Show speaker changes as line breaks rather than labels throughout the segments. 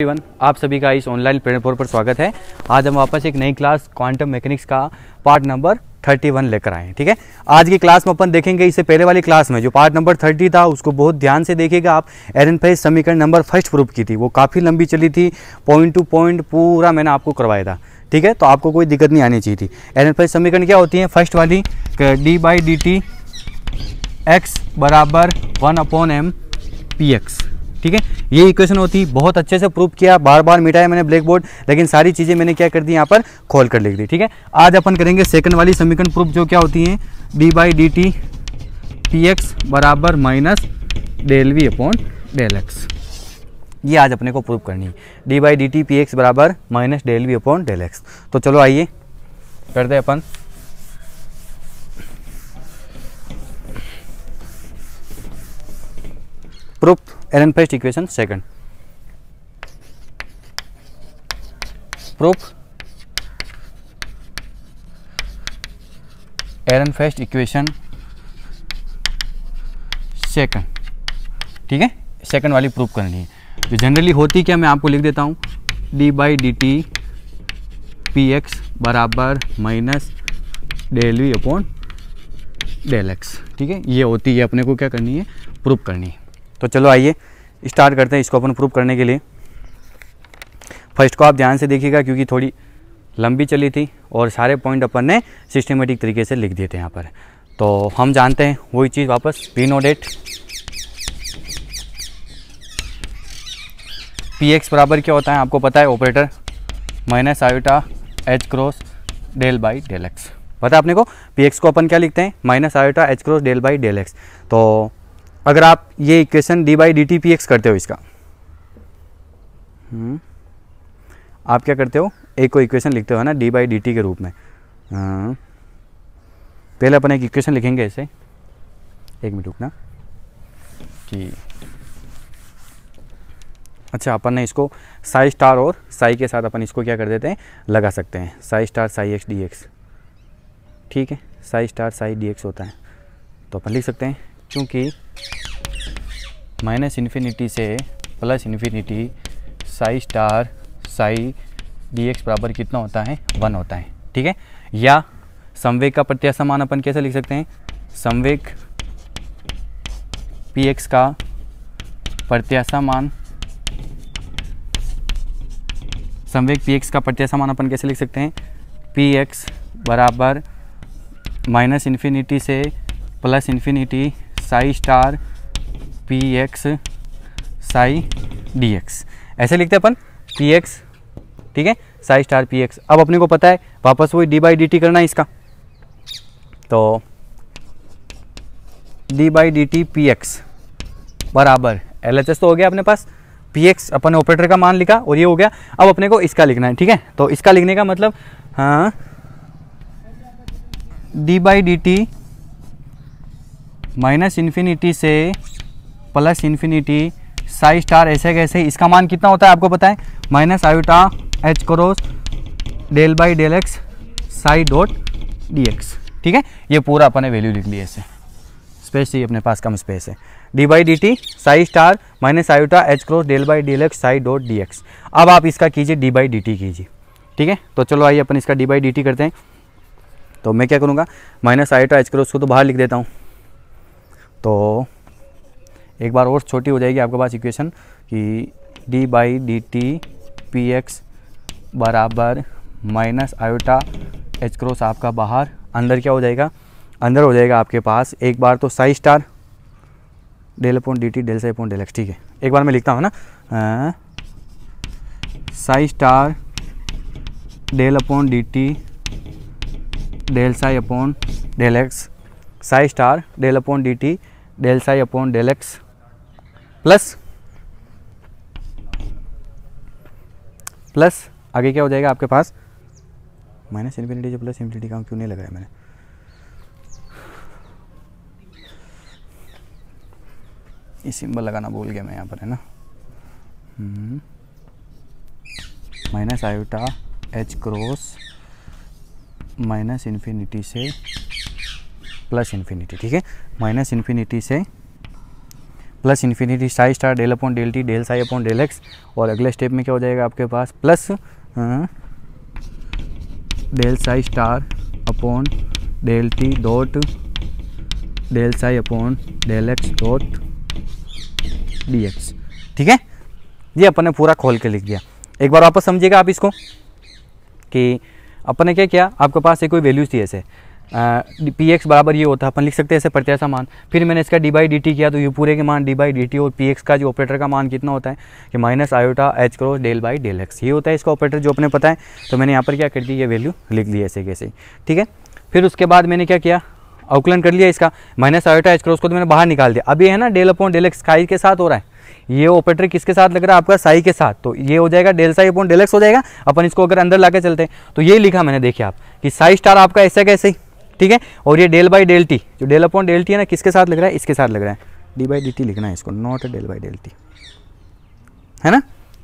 Everyone आप सभी का इस ऑनलाइन प्लेटफॉर्म पर स्वागत है आज हम वापस एक नई क्लास क्वांटम मैकेनिक्स का पार्ट नंबर 31 लेकर आए ठीक है आज की क्लास में अपन देखेंगे इससे पहले वाली क्लास में जो पार्ट नंबर 30 था उसको बहुत ध्यान से देखिएगा आप एरन फेज समीकरण नंबर फर्स्ट प्रूफ की थी वो काफ़ी लंबी चली थी पॉइंट टू पॉइंट पूरा मैंने आपको करवाया था ठीक है तो आपको कोई दिक्कत नहीं आनी चाहिए थी एरन फेज समीकरण क्या होती है फर्स्ट वाली D by D T X बराबर one upon M P X ठीक है ये इक्वेशन होती है बहुत अच्छे से प्रूव किया बार बार मिटाया मैंने ब्लैक बोर्ड लेकिन सारी चीज़ें मैंने क्या कर दी यहाँ पर खोल कर लिख दी ठीक है आज अपन करेंगे सेकंड वाली समीकरण प्रूफ जो क्या होती है B by D T P X बराबर minus del V upon del X ये आज अपने को प्रूफ करनी है D by D T P X बराबर minus del V upon del X तो चलो आइए कर दे अपन proof equation second proof Proof first equation second ठीक है सेकंड वाली प्रूफ करनी है जो तो जनरली होती क्या मैं आपको लिख देता हूं D by D T P X बराबर minus del V upon del X ठीक है ये होती है अपने को क्या करनी है प्रूफ करनी है तो चलो आइए स्टार्ट करते हैं इसको अपन प्रूव करने के लिए फर्स्ट को आप ध्यान से देखिएगा क्योंकि थोड़ी लंबी चली थी और सारे पॉइंट अपन ने सिस्टमेटिक तरीके से लिख दिए थे यहाँ पर तो हम जानते हैं वही चीज़ वापस P no date P X बराबर क्या होता है आपको पता है operator minus iota H cross del by del X पता है आपने को पी एक्स को अपन क्या लिखते हैं minus iota H cross del by del X तो अगर आप ये equation D by D T P X करते हो इसका हम्म, आप क्या करते हो एक को इक्वेशन लिखते हो ना डी बाई डी टी के रूप में हाँ। पहले अपन एक इक्वेशन लिखेंगे ऐसे एक मिनट रुकना कि अच्छा अपन ने इसको साई स्टार और साई के साथ अपन इसको क्या कर देते हैं लगा सकते हैं psi star psi X D X ठीक है psi star psi D X होता है तो अपन लिख सकते हैं क्योंकि माइनस इन्फिनिटी से plus infinity psi star psi D X बराबर कितना होता है वन होता है ठीक है या संवेग का प्रत्यासमान अपन कैसे लिख सकते हैं संवेग पी एक्स का प्रत्यासमान संवेग पी एक्स का प्रत्यासमान अपन कैसे लिख सकते हैं पी एक्स बराबर माइनस इन्फिनिटी से plus infinity psi star P X psi D X ऐसे लिखते हैं अपन पी एक्स ठीक है साई स्टार पी एक्स अब अपने को पता है वापस वही डी बाई डी टी करना है इसका तो D by D T P X बराबर एल एच एस तो हो गया अपने पास पी एक्स अपन ऑपरेटर का मान लिखा और ये हो गया अब अपने को इसका लिखना है ठीक है तो इसका लिखने का मतलब हाँ D by D T minus infinity से प्लस इन्फिनिटी साई स्टार ऐसे कैसे इसका मान कितना होता है आपको पता है minus iota H cross del by del X psi dot D X ठीक है ये पूरा अपने वैल्यू लिख लिया इसे स्पेस चाहिए अपने पास कम स्पेस है D by D T psi star minus iota H cross del by del X psi dot D X अब आप इसका कीजिए डी बाई डी टी कीजिए ठीक है तो चलो आइए अपन इसका डी बाई डी टी करते हैं तो मैं क्या करूँगा माइनस आयोटा एच क्रोस को तो बाहर लिख देता हूँ तो एक बार और छोटी हो जाएगी आपके पास इक्वेशन कि D by D T P X बराबर माइनस आयोटा एच क्रोस आपका बाहर अंदर क्या हो जाएगा अंदर हो जाएगा आपके पास एक बार तो psi star del upon D T del psi upon del X ठीक है एक बार मैं लिखता हूँ ना psi star del upon D T del psi upon del X psi star del upon D T del psi upon del X plus plus आगे क्या हो जाएगा आपके पास माइनस इन्फिनिटी जो प्लस इन्फिनिटी का क्यों नहीं लगाया मैंने ये सिंबल लगाना भूल गया मैं यहाँ पर है ना minus iota H cross minus infinity से प्लस इन्फिनिटी ठीक है माइनस इन्फिनिटी से plus infinity psi star del upon del T del psi upon del X और अगले स्टेप में क्या हो जाएगा आपके पास plus del psi star upon del T dot del psi upon del X dot D X ठीक है ये अपन ने पूरा खोल के लिख दिया एक बार वापस समझिएगा आप इसको कि अपने क्या किया आपके पास एक कोई वैल्यूज थी ऐसे पी एक्स बराबर ये होता है अपन लिख सकते हैं ऐसे प्रत्याशा मान फिर मैंने इसका डी बाई डी टी किया तो ये पूरे के मान डी बाई डी टी और पी एक्स का जो ऑपरेटर का मान कितना होता है कि minus iota H cross del by del X ये होता है इसका ऑपरेटर जो अपने पता है तो मैंने यहाँ पर क्या कर दी ये वैल्यू लिख दी ऐसे कैसे ठीक है फिर उसके बाद मैंने क्या किया अवकलन कर लिया इसका माइनस आयोटा एच क्रोस को तो मैंने बाहर निकाल दिया अभी है ना डेल अपॉन डेल एक्स खाई के साथ हो रहा है ये ऑपरेटर किसके साथ लग रहा है आपका साई के साथ तो ये हो जाएगा del psi upon del X हो जाएगा अपन इसको अगर अंदर ला चलते हैं तो ये लिखा मैंने देखिए आप कि साई स्टार आपका ऐसा कैसे ही ठीक है और ये डेल बाई डेल्टी जो डेल अपॉन डेल्टी है ना किसके साथ लग रहा है इसके साथ लग रहा है डी बाई डी टी लिखना है इसको नॉट डेल बाई डेल्टी है ना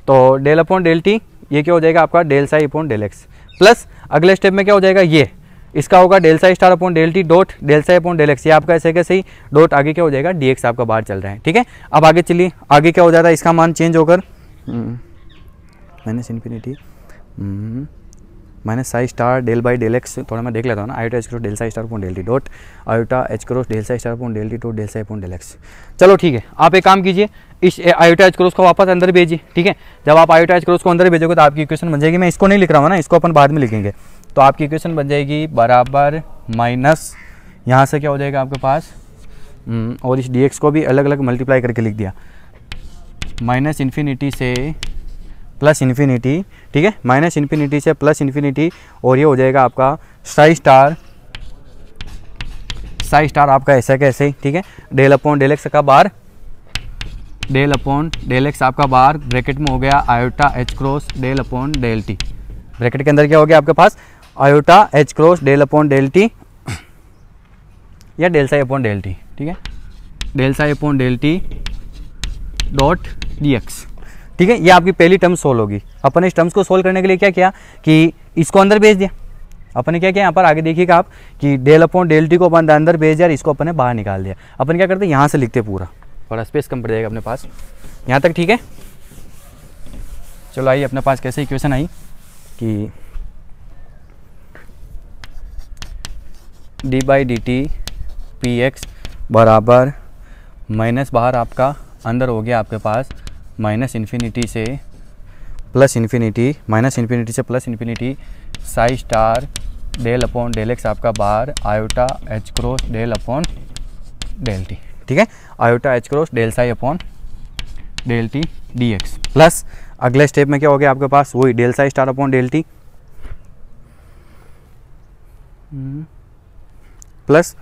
तो डेल अपॉन डेल्टी ये क्या हो जाएगा आपका del psi upon del X plus अगले स्टेप में क्या हो जाएगा ये इसका होगा del psi star upon del T dot del psi upon del X ये आपका ऐसे कैसे ही डॉट आगे क्या हो जाएगा डी एक्स आपका बाहर चल रहा है ठीक है अब आगे चलिए आगे क्या हो जाता है इसका मान चेंज होकर minus hmm, infinity minus psi star del by del X थोड़ा मैं देख लेता हूँ ना iota H cross del psi star point del T dot iota H cross del psi star point del T dot del psi point del X चलो ठीक है आप एक काम कीजिए इस आयोटा एच क्रोस को वापस अंदर भेजिए ठीक है जब आप आयोटा एच क्रोस को अंदर भेजोगे तो आपकी इक्वेशन बन जाएगी मैं इसको नहीं लिख रहा हूँ ना इसको अपन बाद में लिखेंगे तो आपकी इक्वेशन बन जाएगी बराबर माइनस यहाँ से क्या हो जाएगा आपके पास हम्म, और इस डी को भी अलग अलग मल्टीप्लाई करके लिख दिया माइनस इन्फिनिटी से प्लस इन्फिनिटी ठीक है माइनस इन्फिनिटी से प्लस इन्फिनिटी और ये हो जाएगा आपका साई स्टार साई स्टार आपका ऐसा कैसे ही ठीक है डेल अपॉन डेल एक्स का बार डेल अपॉन डेल एक्स आपका बार ब्रैकेट में हो गया iota H cross del upon del T bracket के अंदर क्या हो गया आपके पास iota H cross del upon del T या del psi upon del T ठीक है del psi upon del T dot D X ठीक है ये आपकी पहली टर्म सोल्व होगी अपन इस टर्म्स को सोल्व करने के लिए क्या किया कि इसको अंदर भेज दिया अपने क्या किया यहाँ पर आगे देखिएगा आप कि डेल अपॉन डेल टी को अपन अंदर भेज दिया इसको अपने बाहर निकाल दिया अपन क्या करते हैं यहाँ से लिखते पूरा थोड़ा स्पेस कम पड़ जाएगा अपने पास यहाँ तक ठीक है चलो आइए अपने पास कैसे इक्वेशन आई कि D by D T P X बराबर माइनस बाहर आपका अंदर हो गया आपके पास माइनस इन्फिनिटी से प्लस इन्फिनिटी माइनस इन्फिनिटी से plus infinity psi star del upon del X आपका बार iota H cross del upon del T ठीक है iota H cross del psi upon del T D X plus अगले step में क्या हो गया आपके पास वही del psi star upon del T plus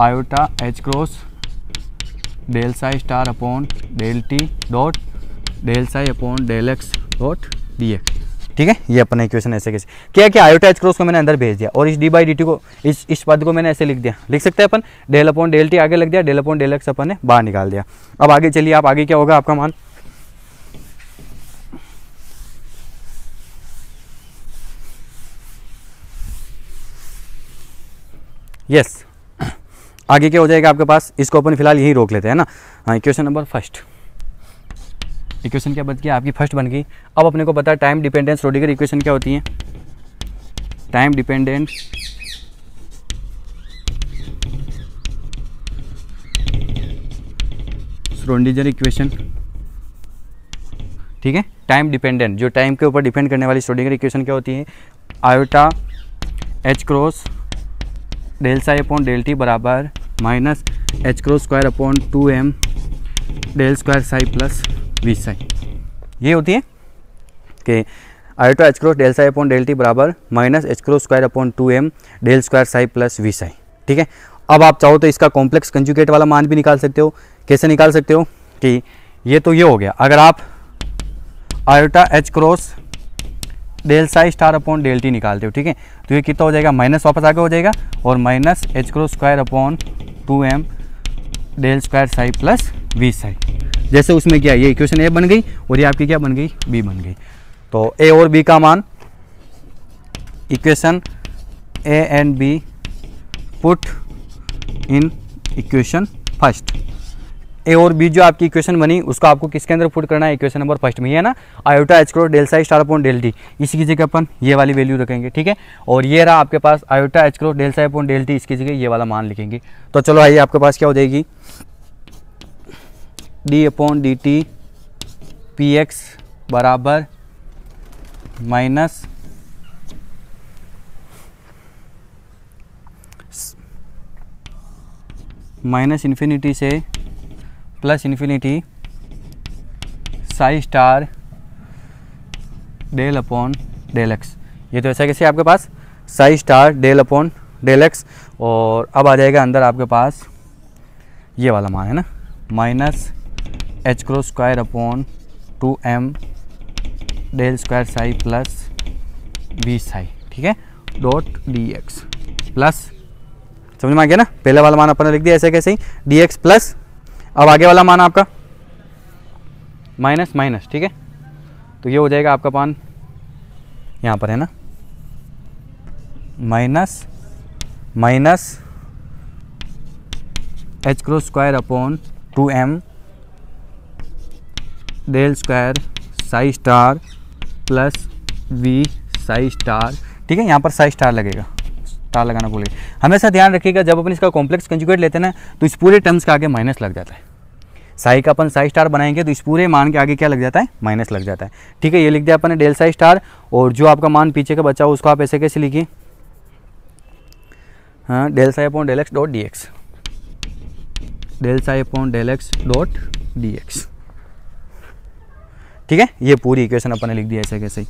iota H cross del psi star upon del T dot del psi upon del X dot D X ठीक है ये अपना इक्वेशन ऐसे कैसे क्या क्या एच क्रॉस को मैंने अंदर भेज दिया और इस डी बाई डी टी को इस इस पद को मैंने ऐसे लिख दिया लिख सकते हैं अपन डेल अपॉन डेल टी आगे लग दिया डेल अपॉन डेल एक्स अपन ने बाहर निकाल दिया अब आगे चलिए आप आगे क्या होगा आपका मान यस yes. आगे क्या हो जाएगा आपके पास इसको अपन फिलहाल यही रोक लेते हैं ना हाँ इक्वेशन नंबर फर्स्ट इक्वेशन क्या बन गया आपकी फर्स्ट बन गई अब अपने को पता है टाइम डिपेंडेंस रोडिगर इक्वेशन क्या होती है टाइम डिपेंडेंट स्रोडिजर इक्वेशन ठीक है टाइम डिपेंडेंट जो टाइम के ऊपर डिपेंड करने वाली स्रोडिगर इक्वेशन क्या होती है iota H cross delta upon del T बराबर minus H cross square upon two M del square psi plus V psi ये होती है कि ultra H cross del psi upon del T बराबर minus H cross square upon two M del square psi plus V psi ठीक है अब आप चाहो तो इसका कॉम्प्लेक्स कंजुकेट वाला मान भी निकाल सकते हो कैसे निकाल सकते हो कि ये तो ये हो गया अगर आप iota H cross del psi star upon del T निकालते हो ठीक है तो ये कितना हो जाएगा माइनस वापस आगे हो जाएगा और minus H cross square upon two M del square psi plus V psi जैसे उसमें क्या ये इक्वेशन ए बन गई और ये आपकी क्या बन गई बी बन गई तो ए और बी का मान equation A and B put in equation first A और बी जो आपकी इक्वेशन बनी उसको आपको किसके अंदर पुट करना है इक्वेशन नंबर फर्स्ट में है ना iota H cross del psi star upon del T इसी की जगह अपन ये वाली वैल्यू रखेंगे ठीक है और ये रहा आपके पास iota H cross del psi upon del T इसकी जगह ये वाला मान लिखेंगे तो चलो आइए आपके पास क्या हो जाएगी D upon D T P X बराबर माइनस माइनस इन्फिनिटी से plus infinity psi star del upon del X ये तो ऐसा कैसे आपके पास psi star del upon del X और अब आ जाएगा अंदर आपके पास ये वाला मान है ना minus H cross square upon two M del square psi plus V psi ठीक है डॉट डी एक्स प्लस समझ में आ गया ना पहले वाला मान अपन ने लिख दिया ऐसे कैसे ही डी एक्स प्लस अब आगे वाला मान आपका माइनस माइनस ठीक है तो ये हो जाएगा आपका पान यहाँ पर है ना minus minus H cross square upon two M del square psi star plus V psi star ठीक है यहाँ पर साई स्टार लगेगा तार लगाना भूल गए हमेशा ध्यान रखिएगा जब अपन इसका कॉम्प्लेक्स कंजुकेट लेते हैं ना तो इस पूरे टर्म्स के आगे माइनस लग जाता है साई का अपन साई स्टार बनाएंगे तो इस पूरे मान के आगे क्या लग जाता है माइनस लग जाता है ठीक है ये लिख दिया अपन ने डेल साई स्टार और जो आपका मान पीछे का बचा हो उसको आप ऐसे कैसे लिखिए हाँ del psi upon del X dot D X del psi upon del X dot D X ठीक है ये पूरी इक्वेशन अपन ने लिख दिया ऐसे कैसे ही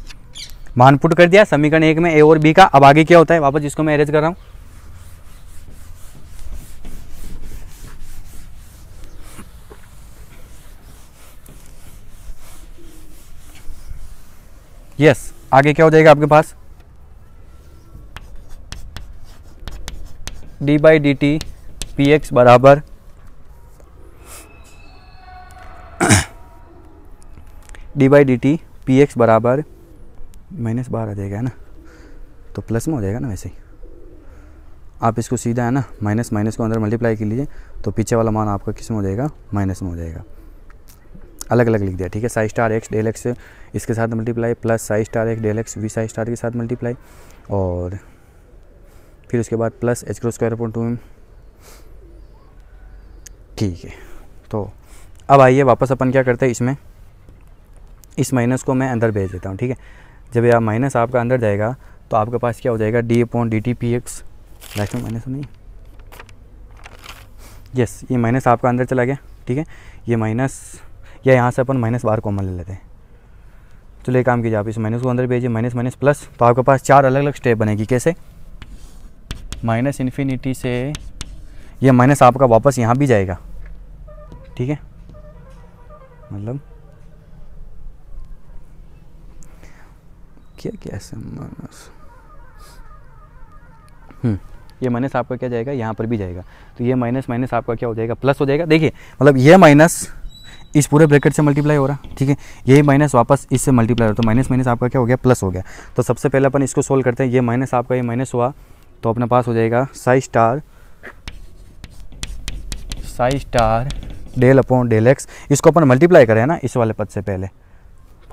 मान पुट कर दिया समीकरण एक में ए और बी का अब आगे क्या होता है वापस जिसको मैं अरेज कर रहा हूँ यस आगे क्या हो जाएगा आपके पास D by D T P X बराबर D by D T P X बराबर माइनस बारह आ जाएगा है ना तो प्लस में हो जाएगा ना वैसे ही आप इसको सीधा है ना माइनस माइनस को अंदर मल्टीप्लाई कर लीजिए तो पीछे वाला मान आपका किस में हो जाएगा माइनस में हो जाएगा अलग अलग लिख दिया ठीक है psi star X del X इसके साथ multiply plus psi star X del X V psi star के साथ मल्टीप्लाई और फिर उसके बाद plus H cross square point two M ठीक है तो अब आइए वापस अपन क्या करते हैं इसमें इस माइनस को मैं अंदर भेज देता हूँ ठीक है जब यह माइनस आपका अंदर जाएगा तो आपके पास क्या हो जाएगा D upon D T P X vacuum minus नहीं यस ये माइनस आपका अंदर चला गया ठीक है ये माइनस या यहाँ से अपन माइनस बार कॉमन ले लेते हैं चलिए काम कीजिए आप इस माइनस को अंदर भेजिए माइनस माइनस प्लस तो आपके पास चार अलग अलग स्टेप बनेगी कैसे माइनस इन्फिनिटी से ये माइनस आपका वापस यहाँ भी जाएगा ठीक है मतलब क्या क्या माइनस हम्म, ये माइनस आपका क्या जाएगा यहाँ पर भी जाएगा तो ये माइनस माइनस आपका क्या हो जाएगा प्लस हो जाएगा देखिए मतलब ये माइनस इस पूरे ब्रैकेट से मल्टीप्लाई हो रहा ठीक है ये माइनस वापस इससे मल्टीप्लाई हो रहा तो माइनस माइनस आपका क्या हो गया प्लस हो गया तो सबसे पहले अपन इसको सोल्व करते हैं ये माइनस आपका ये माइनस हुआ तो अपने पास हो जाएगा psi star psi star del upon del X इसको अपन मल्टीप्लाई करें ना इस वाले पद से पहले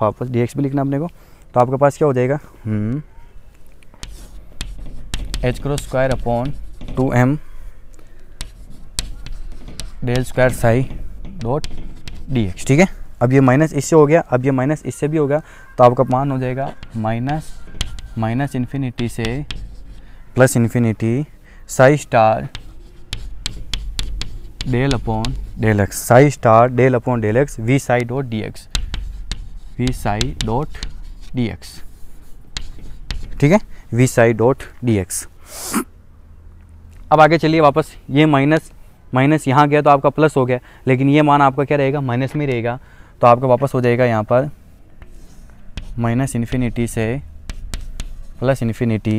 वापस डी भी लिखना अपने को तो आपके पास क्या हो जाएगा H cross square upon two M del square psi dot D X ठीक है अब ये माइनस इससे हो गया अब ये माइनस इससे भी हो गया तो आपका मान हो जाएगा माइनस माइनस इन्फिनिटी से plus infinity psi star del upon del X psi star del upon del X V psi dot D X V psi dot D X ठीक है V psi dot D X अब आगे चलिए वापस ये minus minus यहाँ गया तो आपका प्लस हो गया लेकिन ये मान आपका क्या रहेगा माइनस में रहेगा तो आपका वापस हो जाएगा यहाँ पर माइनस इन्फिनिटी से plus infinity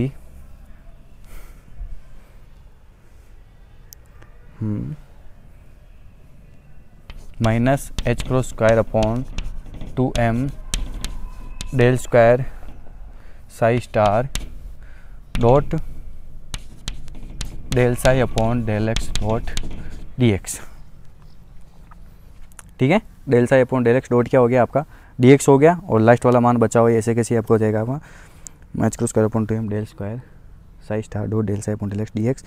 minus H cross square upon two M del square psi star dot del psi upon del X dot D X ठीक है del psi upon del X dot क्या हो गया आपका डी एक्स हो गया और लास्ट वाला मान बचा हुआ ऐसे कैसे आपको हो जाएगा आपका मैच क्रोस कर upon two M del square psi star dot del psi upon del X D X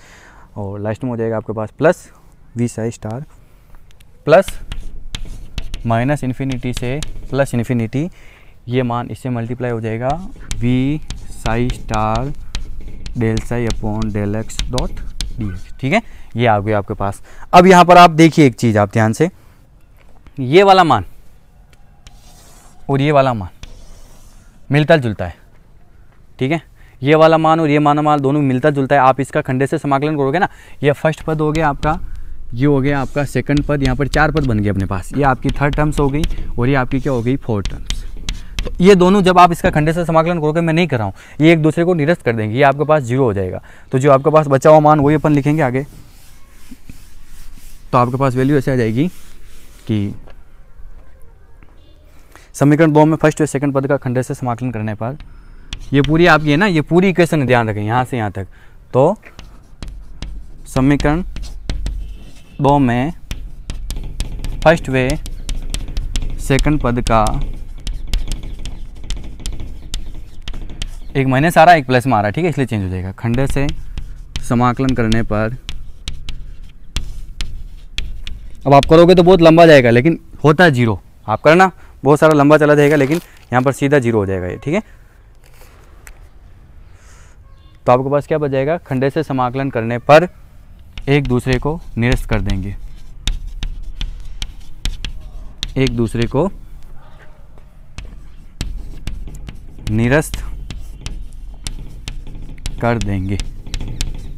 और लास्ट में हो जाएगा आपके पास plus V psi star plus minus infinity से प्लस इन्फिनिटी ये मान इससे मल्टीप्लाई हो जाएगा V psi star del psi upon del X dot D X ठीक है ये आ गया आपके पास अब यहाँ पर आप देखिए एक चीज़ आप ध्यान से ये वाला मान और ये वाला मान मिलता जुलता है ठीक है ये वाला मान और ये माना मान दोनों मिलता जुलता है आप इसका खंडे से समाकलन करोगे ना ये फर्स्ट पद हो गया आपका ये हो गया आपका सेकंड पद यहाँ पर चार पद बन गए अपने पास ये आपकी थर्ड टर्म्स हो गई और ये आपकी क्या हो गई फोर्थ टर्म्स तो ये दोनों जब आप इसका खंडे से समाकलन करोगे मैं नहीं कर रहा हूँ ये एक दूसरे को निरस्त कर देंगे ये आपके पास जीरो हो जाएगा तो जो आपके पास बचा हुआ मान वही अपन लिखेंगे आगे तो आपके पास वैल्यू ऐसे आ जाएगी कि समीकरण दो में फर्स्ट और सेकंड पद का खंडे से समाकलन करने पर ये पूरी आपकी है ना ये पूरी इक्वेशन ध्यान रखें यहाँ से यहाँ तक तो समीकरण दो में फर्स्ट वे सेकंड पद का एक माइनस आ रहा है एक प्लस में आ रहा है ठीक है इसलिए चेंज हो जाएगा खंड से समाकलन करने पर अब आप करोगे तो बहुत लंबा जाएगा लेकिन होता है जीरो आप करना बहुत सारा लंबा चला जाएगा लेकिन यहाँ पर सीधा जीरो हो जाएगा ये ठीक है तो आपके पास क्या बच जाएगा खंडे से समाकलन करने पर एक दूसरे को निरस्त कर देंगे एक दूसरे को निरस्त कर देंगे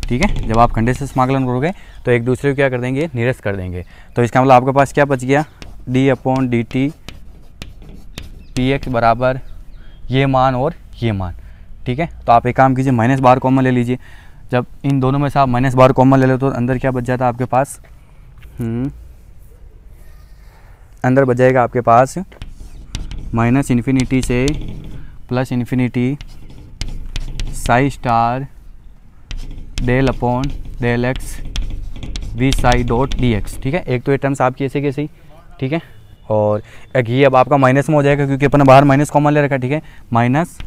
ठीक है जब आप कंडे से समागलन करोगे तो एक दूसरे को क्या कर देंगे निरस्त कर देंगे तो इसका मतलब आपके पास क्या बच गया D upon D T P X बराबर ये मान और ये मान ठीक है तो आप एक काम कीजिए माइनस बार कॉमन ले लीजिए जब इन दोनों में से आप माइनस बार कॉमन ले लो तो अंदर क्या बच जाता है आपके पास हम्म। अंदर बच जाएगा आपके पास माइनस इन्फिनिटी से plus infinity psi star del upon del X V psi dot D X ठीक है एक तो ये टर्म्स आपकी ऐसे कैसे ही ठीक है और एक ये अब आपका माइनस में हो जाएगा क्योंकि अपन बाहर माइनस कॉमन ले रखा है ठीक है माइनस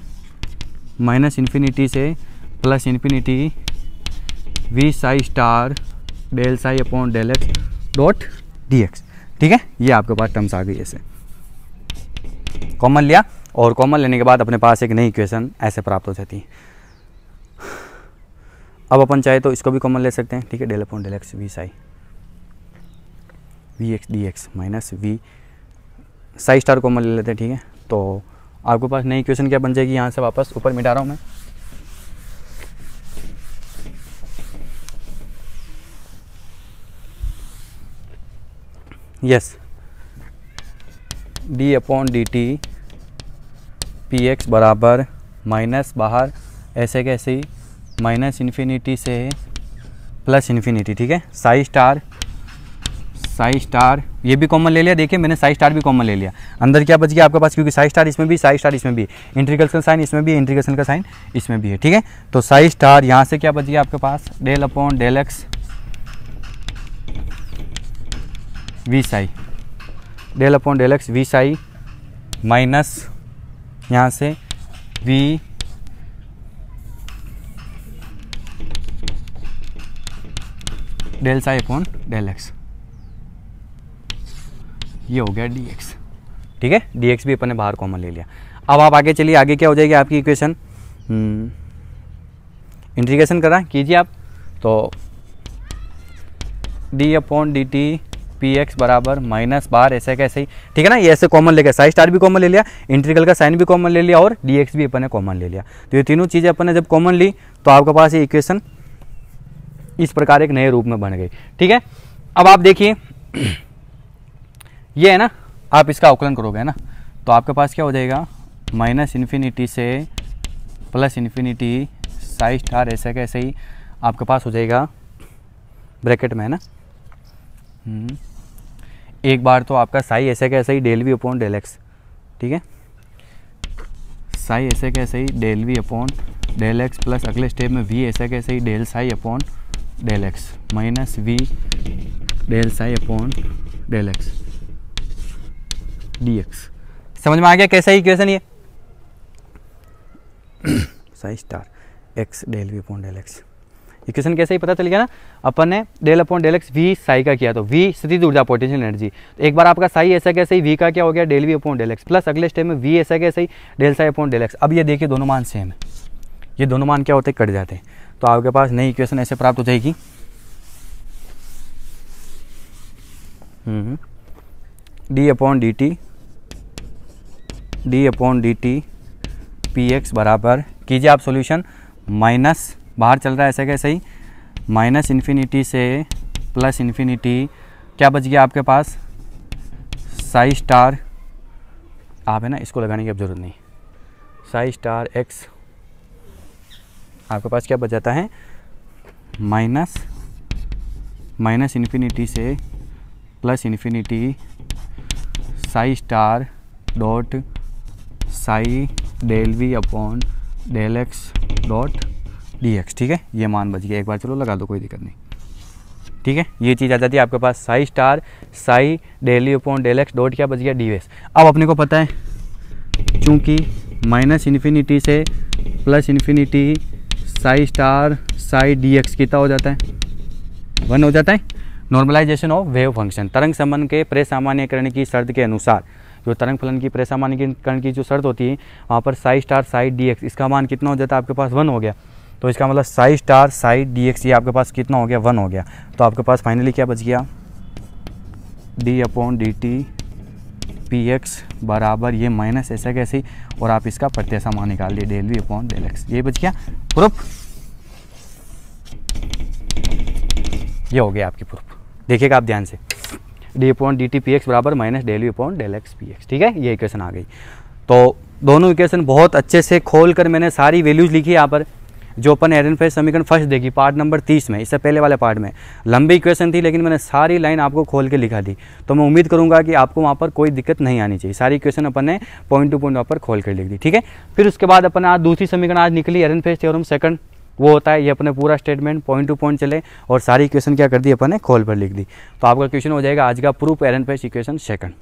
माइनस इन्फिनिटी से plus infinity V psi star del psi upon del X dot D X ठीक है ये आपके पास टर्म्स आ गई ऐसे कॉमन लिया और कॉमन लेने के बाद अपने पास एक नई इक्वेशन ऐसे प्राप्त हो जाती है अब अपन चाहे तो इसको भी कॉमन ले सकते हैं ठीक है del upon del X V psi V X D X minus V psi star common ले लेते हैं ठीक है तो आपके पास नई क्वेश्चन क्या बन जाएगी यहाँ से वापस ऊपर मिटा रहा हूँ मैं yes D upon D T P X बराबर माइनस बाहर ऐसे कैसे माइनस इन्फिनिटी से प्लस इन्फिनिटी ठीक है साई स्टार साई स्टार ये भी कॉमन ले लिया देखिए मैंने साई स्टार भी कॉमन ले लिया अंदर क्या बच गया आपके पास क्योंकि साई स्टार इसमें भी साई स्टार इसमें भी इंट्रीगल्स का साइन इसमें भी इंट्रीगल्स का साइन इसमें भी है ठीक है तो साई स्टार यहाँ से क्या बच गया आपके पास del upon del X V psi del upon del X V psi minus यहाँ से V del psi upon del X ये हो गया डी एक्स ठीक है डी एक्स भी अपन ने बाहर कॉमन ले लिया अब आप आगे चलिए आगे क्या हो जाएगी आपकी इक्वेशन हम्म, इंटीग्रेशन करा कीजिए आप तो D upon D T P X बराबर माइनस बार ऐसे कैसे ही ठीक है ना ये ऐसे कॉमन लेकर साइज स्टार भी कॉमन ले लिया इंटीग्रल का साइन भी कॉमन ले लिया और डी एक्स भी अपन ने कॉमन ले लिया तो ये तीनों चीज़ें अपन ने जब कॉमन ली तो आपके पास ये इक्वेशन इस प्रकार एक नए रूप में बन गई ठीक है अब आप देखिए ये है ना आप इसका अवकलन करोगे है ना तो आपके पास क्या हो जाएगा माइनस इन्फिनिटी से प्लस इन्फिनिटी साइज स्टार ऐसे कैसे ही आपके पास हो जाएगा ब्रैकेट में है ना हम्म। एक बार तो आपका साई ऐसे कैसे ही del V upon del X ठीक है साई ऐसे कैसे ही del V upon del X plus अगले स्टेप में वी ऐसे कैसे ही del psi upon del X minus V del psi upon del X D X समझ में आ गया कैसा इक्वेशन ये psi star X del V upon del X equation कैसे ही पता चल गया ना अपन ने del upon del X V psi का किया तो वी स्थिति ऊर्जा पोटेंशियल एनर्जी तो एक बार आपका साई ऐसा कैसे ही वी का क्या हो गया del V upon del X plus अगले स्टेप में वी ऐसा कैसे ही del psi upon del X अब ये देखिए दोनों मान सेम है ये दोनों मान क्या होते हैं कट जाते हैं तो आपके पास नई इक्वेशन ऐसे प्राप्त हो जाएगी D upon D T D upon D T P X बराबर कीजिए आप सॉल्यूशन माइनस बाहर चल रहा है ऐसे कैसे ही माइनस इन्फिनिटी से प्लस इन्फिनिटी क्या बच गया आपके पास साई स्टार आप है ना इसको लगाने की अब जरूरत नहीं साई स्टार एक्स आपके पास क्या बच जाता है माइनस माइनस इन्फिनिटी से plus infinity psi star dot psi del V upon del X dot D X ठीक है ये मान बच गया एक बार चलो लगा दो कोई दिक्कत नहीं ठीक है ये चीज़ आ जाती है आपके पास psi star psi del V upon del X dot क्या बच गया डी एक्स अब अपने को पता है चूँकि माइनस इन्फिनिटी से plus infinity psi star psi D X कितना हो जाता है वन हो जाता है नॉर्मलाइजेशन ऑफ वेव फंक्शन तरंग संबंध के प्रेसामान्यकरण की शर्त के अनुसार जो तरंग फलन की प्रेसामान्यकरण की जो शर्त होती है वहाँ पर psi star psi D X इसका मान कितना हो जाता है आपके पास वन हो गया तो इसका मतलब psi star psi D X ये आपके पास कितना हो गया वन हो गया तो आपके पास फाइनली क्या बच गया D upon D T P X बराबर ये माइनस ऐसा कैसे और आप इसका प्रत्याशा मान निकाल लिए del V upon del X ये बच गया प्रूफ ये हो गया आपकी प्रूफ देखिएगा आप ध्यान से D upon D T P X बराबर minus del V upon del X P X ठीक है ये इक्वेशन आ गई तो दोनों इक्वेशन बहुत अच्छे से खोल कर मैंने सारी वैल्यूज़ लिखी यहाँ पर जो अपन फेस समीकरण फर्स्ट देगी पार्ट नंबर तीस में इससे पहले वाले पार्ट में लंबी इक्वेशन थी लेकिन मैंने सारी लाइन आपको खोल के लिखा दी तो मैं उम्मीद करूंगा कि आपको वहाँ पर कोई दिक्कत नहीं आनी चाहिए सारी इक्वेशन अपन ने पॉइंट टू पॉइंट वहाँ पर खोल कर लिख दी ठीक है फिर उसके बाद अपने आज दूसरी समीकरण आज निकली एन थ्योरम सेकंड वो होता है ये अपने पूरा स्टेटमेंट पॉइंट टू पॉइंट चले और सारी इक्वेशन क्या कर दी अपने खोल पर लिख दी तो आपका क्वेश्चन हो जाएगा आज का प्रूफ एरनफेयर इक्वेशन सेकंड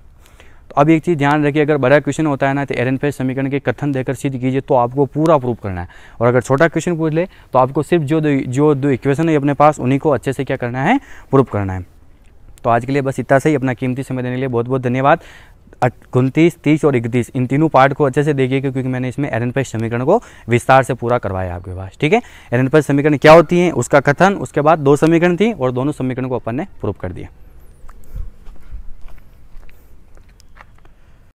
तो अब एक चीज़ ध्यान रखिए अगर बड़ा क्वेश्चन होता है ना तो एरन पेज समीकरण के कथन देकर सिद्ध कीजिए तो आपको पूरा प्रूव करना है और अगर छोटा क्वेश्चन पूछ ले तो आपको सिर्फ जो जो दो इक्वेशन है अपने पास उन्हीं को अच्छे से क्या करना है प्रूव करना है तो आज के लिए बस इतना सही ही अपना कीमती समय देने के लिए बहुत बहुत धन्यवाद उनतीस तीस और इकतीस इन तीनों पार्ट को अच्छे से देखिएगा क्योंकि मैंने इसमें एरन पेस्ट समीकरण को विस्तार से पूरा करवाया आपके पास ठीक है एरन पेज समीकरण क्या होती है उसका कथन उसके बाद दो समीकरण थी और दोनों समीकरण को अपन ने प्रूव कर दिया